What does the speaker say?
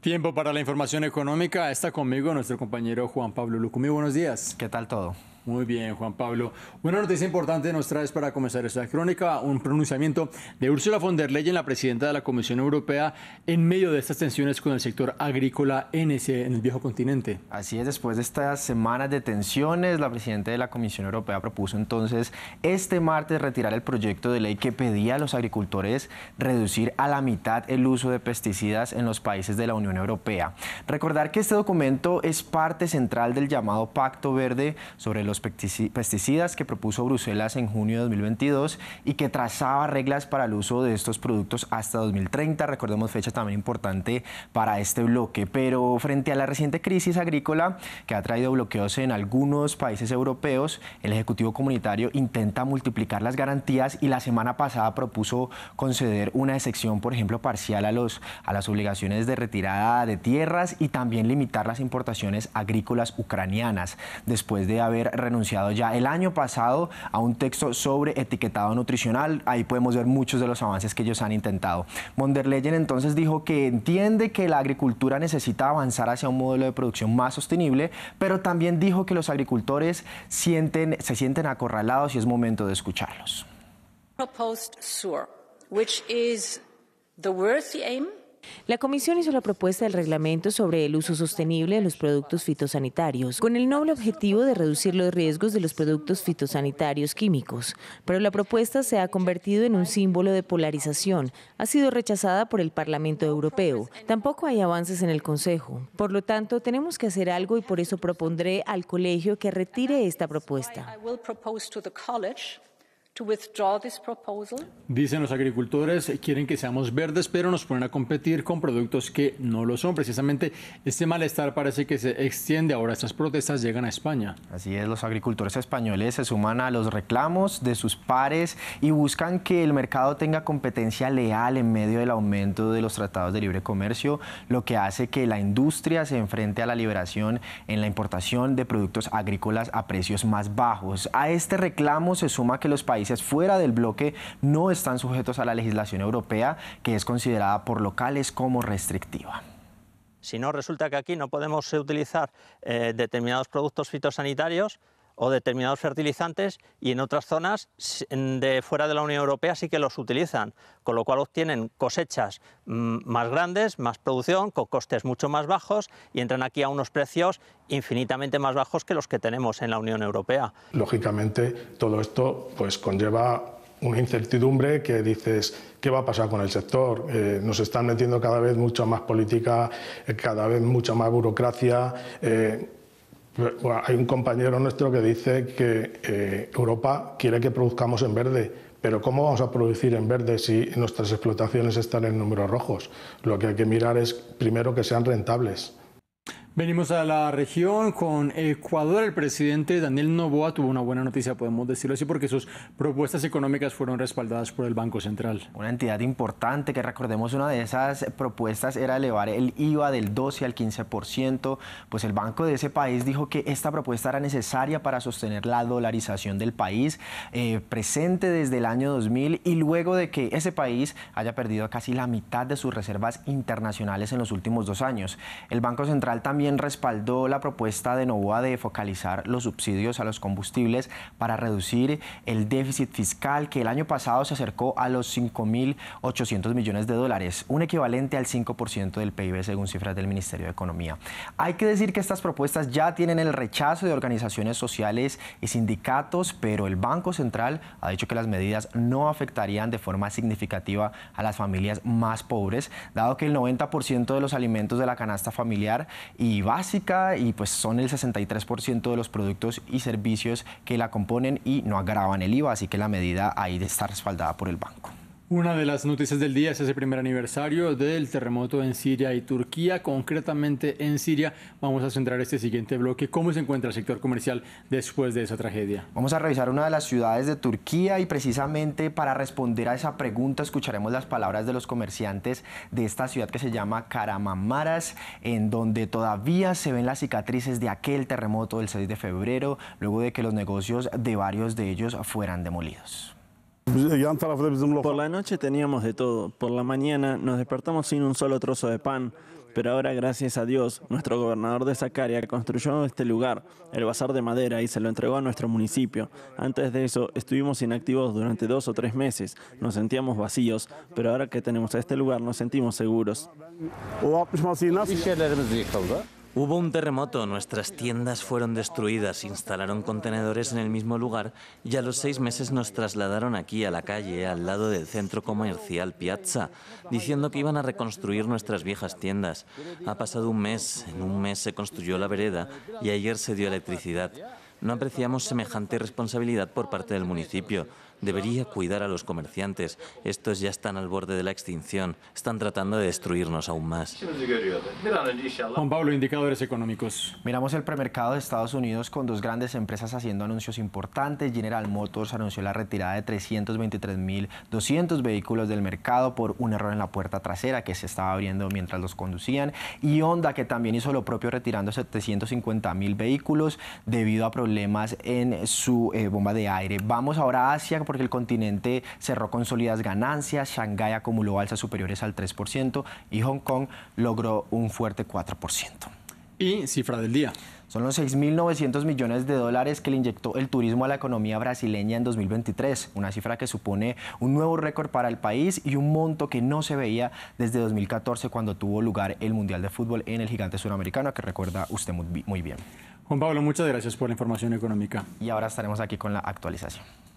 Tiempo para la información económica. Está conmigo nuestro compañero Juan Pablo Lucumí. Buenos días. ¿Qué tal todo? Muy bien, Juan Pablo. Una noticia importante nos traes para comenzar esta crónica, un pronunciamiento de Ursula von der Leyen, la presidenta de la Comisión Europea, en medio de estas tensiones con el sector agrícola en, el viejo continente. Así es, después de estas semanas de tensiones, la presidenta de la Comisión Europea propuso entonces este martes retirar el proyecto de ley que pedía a los agricultores reducir a la mitad el uso de pesticidas en los países de la Unión Europea. Recordar que este documento es parte central del llamado Pacto Verde sobre los los pesticidas que propuso Bruselas en junio de 2022 y que trazaba reglas para el uso de estos productos hasta 2030. Recordemos fecha también importante para este bloque. Pero frente a la reciente crisis agrícola que ha traído bloqueos en algunos países europeos, el Ejecutivo Comunitario intenta multiplicar las garantías y la semana pasada propuso conceder una excepción, por ejemplo, parcial a, los, a las obligaciones de retirada de tierras y también limitar las importaciones agrícolas ucranianas después de haber renunciado ya el año pasado a un texto sobre etiquetado nutricional. Ahí podemos ver muchos de los avances que ellos han intentado. Von entonces dijo que entiende que la agricultura necesita avanzar hacia un modelo de producción más sostenible, pero también dijo que los agricultores sienten, se sienten acorralados y es momento de escucharlos. Proposed which is the worthy la comisión hizo la propuesta del reglamento sobre el uso sostenible de los productos fitosanitarios, con el noble objetivo de reducir los riesgos de los productos fitosanitarios químicos, pero la propuesta se ha convertido en un símbolo de polarización, ha sido rechazada por el Parlamento Europeo, tampoco hay avances en el Consejo, por lo tanto tenemos que hacer algo y por eso propondré al colegio que retire esta propuesta withdraw this proposal? Dicen los agricultores, quieren que seamos verdes, pero nos ponen a competir con productos que no lo son. Precisamente este malestar parece que se extiende ahora. Estas protestas llegan a España. Así es, los agricultores españoles se suman a los reclamos de sus pares y buscan que el mercado tenga competencia leal en medio del aumento de los tratados de libre comercio, lo que hace que la industria se enfrente a la liberación en la importación de productos agrícolas a precios más bajos. A este reclamo se suma que los países fuera del bloque no están sujetos a la legislación europea, que es considerada por locales como restrictiva. Si no, resulta que aquí no podemos utilizar eh, determinados productos fitosanitarios o determinados fertilizantes y en otras zonas de fuera de la Unión Europea sí que los utilizan, con lo cual obtienen cosechas mm, más grandes, más producción, con costes mucho más bajos y entran aquí a unos precios infinitamente más bajos que los que tenemos en la Unión Europea. Lógicamente, todo esto pues conlleva una incertidumbre que dices, ¿qué va a pasar con el sector? Eh, nos están metiendo cada vez mucha más política, eh, cada vez mucha más burocracia. Eh, hay un compañero nuestro que dice que eh, Europa quiere que produzcamos en verde, pero ¿cómo vamos a producir en verde si nuestras explotaciones están en números rojos? Lo que hay que mirar es primero que sean rentables. Venimos a la región con Ecuador. El presidente Daniel Novoa tuvo una buena noticia, podemos decirlo así, porque sus propuestas económicas fueron respaldadas por el Banco Central. Una entidad importante que recordemos, una de esas propuestas era elevar el IVA del 12 al 15%. Pues el banco de ese país dijo que esta propuesta era necesaria para sostener la dolarización del país, eh, presente desde el año 2000 y luego de que ese país haya perdido casi la mitad de sus reservas internacionales en los últimos dos años. El Banco Central también respaldó la propuesta de Novoa de focalizar los subsidios a los combustibles para reducir el déficit fiscal que el año pasado se acercó a los 5.800 millones de dólares, un equivalente al 5% del PIB según cifras del Ministerio de Economía. Hay que decir que estas propuestas ya tienen el rechazo de organizaciones sociales y sindicatos, pero el Banco Central ha dicho que las medidas no afectarían de forma significativa a las familias más pobres, dado que el 90% de los alimentos de la canasta familiar y y básica y pues son el 63% de los productos y servicios que la componen y no agravan el IVA, así que la medida ahí está respaldada por el banco. Una de las noticias del día es ese primer aniversario del terremoto en Siria y Turquía. Concretamente en Siria vamos a centrar este siguiente bloque. ¿Cómo se encuentra el sector comercial después de esa tragedia? Vamos a revisar una de las ciudades de Turquía y precisamente para responder a esa pregunta escucharemos las palabras de los comerciantes de esta ciudad que se llama Karamamaras, en donde todavía se ven las cicatrices de aquel terremoto del 6 de febrero, luego de que los negocios de varios de ellos fueran demolidos. Pues, eh, Por la noche teníamos de todo. Por la mañana nos despertamos sin un solo trozo de pan. Pero ahora, gracias a Dios, nuestro gobernador de Zacaria construyó este lugar, el bazar de madera, y se lo entregó a nuestro municipio. Antes de eso, estuvimos inactivos durante dos o tres meses. Nos sentíamos vacíos, pero ahora que tenemos este lugar, nos sentimos seguros. Pues, Hubo un terremoto, nuestras tiendas fueron destruidas, instalaron contenedores en el mismo lugar y a los seis meses nos trasladaron aquí a la calle, al lado del centro comercial Piazza, diciendo que iban a reconstruir nuestras viejas tiendas. Ha pasado un mes, en un mes se construyó la vereda y ayer se dio electricidad. No apreciamos semejante responsabilidad por parte del municipio. Debería cuidar a los comerciantes. Estos ya están al borde de la extinción. Están tratando de destruirnos aún más. Juan Pablo, indicadores económicos. Miramos el premercado de Estados Unidos con dos grandes empresas haciendo anuncios importantes. General Motors anunció la retirada de 323.200 vehículos del mercado por un error en la puerta trasera que se estaba abriendo mientras los conducían. Y Honda, que también hizo lo propio retirando 750.000 vehículos debido a problemas en su eh, bomba de aire. Vamos ahora a Asia porque el continente cerró con sólidas ganancias, Shanghái acumuló alzas superiores al 3% y Hong Kong logró un fuerte 4%. Y cifra del día. Son los 6.900 millones de dólares que le inyectó el turismo a la economía brasileña en 2023, una cifra que supone un nuevo récord para el país y un monto que no se veía desde 2014 cuando tuvo lugar el Mundial de Fútbol en el gigante suramericano, que recuerda usted muy bien. Juan Pablo, muchas gracias por la información económica. Y ahora estaremos aquí con la actualización.